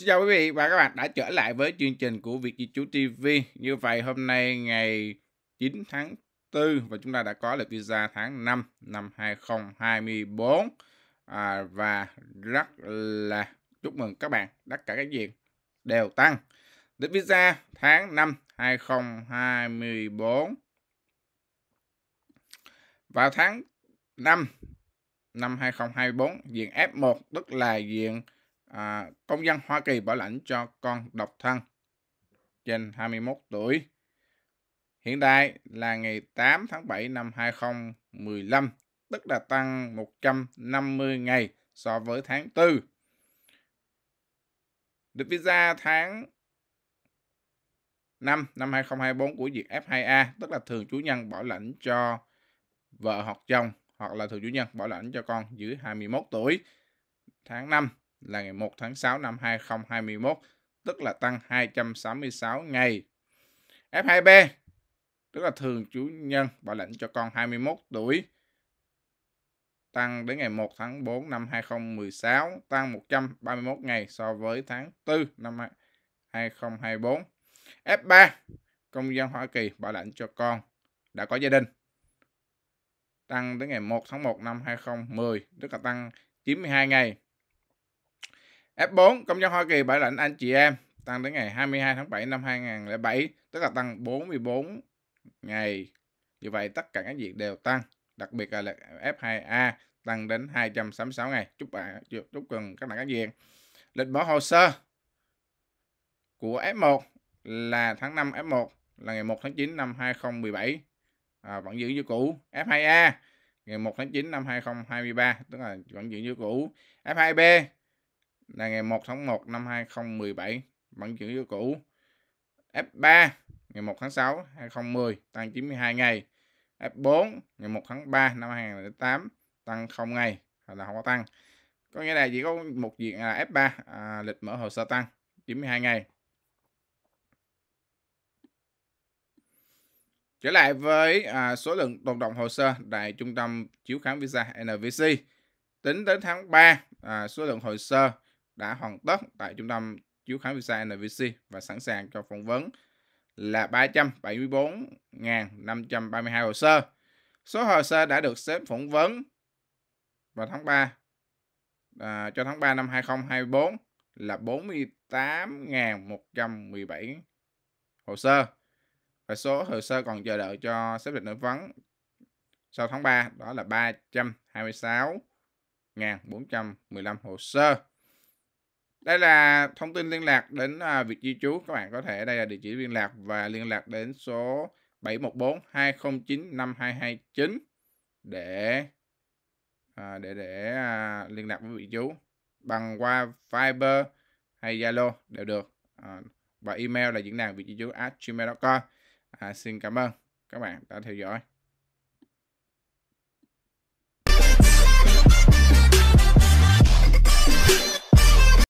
Xin chào quý vị và các bạn đã trở lại với chương trình của Việt Di Chú TV. Như vậy hôm nay ngày 9 tháng 4 và chúng ta đã có lịch visa tháng 5 năm 2024 à, và rất là chúc mừng các bạn tất cả các diện đều tăng. Lịch visa tháng 5 2024 vào tháng 5 năm 2024 diện F1 tức là diện à, công dân Hoa Kỳ bảo lãnh cho con độc thân trên 21 tuổi. Hiện tại là ngày 8 tháng 7 năm 2015, tức là tăng 150 ngày so với tháng 4. Được visa tháng 5 năm 2024 của việc F2A, tức là thường chủ nhân bảo lãnh cho vợ hoặc chồng hoặc là thường chủ nhân bảo lãnh cho con dưới 21 tuổi. Tháng 5 là ngày 1 tháng 6 năm 2021, tức là tăng 266 ngày. F2B, tức là thường chủ nhân bảo lãnh cho con 21 tuổi, tăng đến ngày 1 tháng 4 năm 2016, tăng 131 ngày so với tháng 4 năm 2024. F3, công dân Hoa Kỳ bảo lãnh cho con đã có gia đình, tăng đến ngày 1 tháng 1 năm 2010, tức là tăng 92 ngày F4, công dân Hoa Kỳ bảo lãnh anh chị em tăng đến ngày 22 tháng 7 năm 2007, tức là tăng 44 ngày. Như vậy tất cả các việc đều tăng, đặc biệt là F2A tăng đến 266 ngày. Chúc bạn chúc mừng các bạn các diện. Lịch bỏ hồ sơ của F1 là tháng 5 F1 là ngày 1 tháng 9 năm 2017 à, vẫn giữ như cũ. F2A ngày 1 tháng 9 năm 2023 tức là vẫn giữ như cũ. F2B là ngày 1 tháng 1 năm 2017 vẫn chuyển vô cũ. F3 ngày 1 tháng 6 2010 tăng 92 ngày. F4 ngày 1 tháng 3 năm 2008 tăng 0 ngày hoặc là không có tăng. Có nghĩa là chỉ có một diện là F3 à, lịch mở hồ sơ tăng 92 ngày. Trở lại với à, số lượng tồn động hồ sơ tại Trung tâm Chiếu khám Visa NVC. Tính đến tháng 3, à, số lượng hồ sơ đã hoàn tất tại trung tâm chiếu khám visa NVC và sẵn sàng cho phỏng vấn là 374.532 hồ sơ. Số hồ sơ đã được xếp phỏng vấn vào tháng 3 à, cho tháng 3 năm 2024 là 48.117 hồ sơ và số hồ sơ còn chờ đợi cho xếp lịch phỏng vấn sau tháng 3 đó là 326.415 hồ sơ. Đây là thông tin liên lạc đến à, việc di trú. Các bạn có thể đây là địa chỉ liên lạc và liên lạc đến số 714 209 5229 để à, để để à, liên lạc với vị chú bằng qua Viber hay Zalo đều được à, và email là diễn đàn vị trí chú gmail.com à, xin cảm ơn các bạn đã theo dõi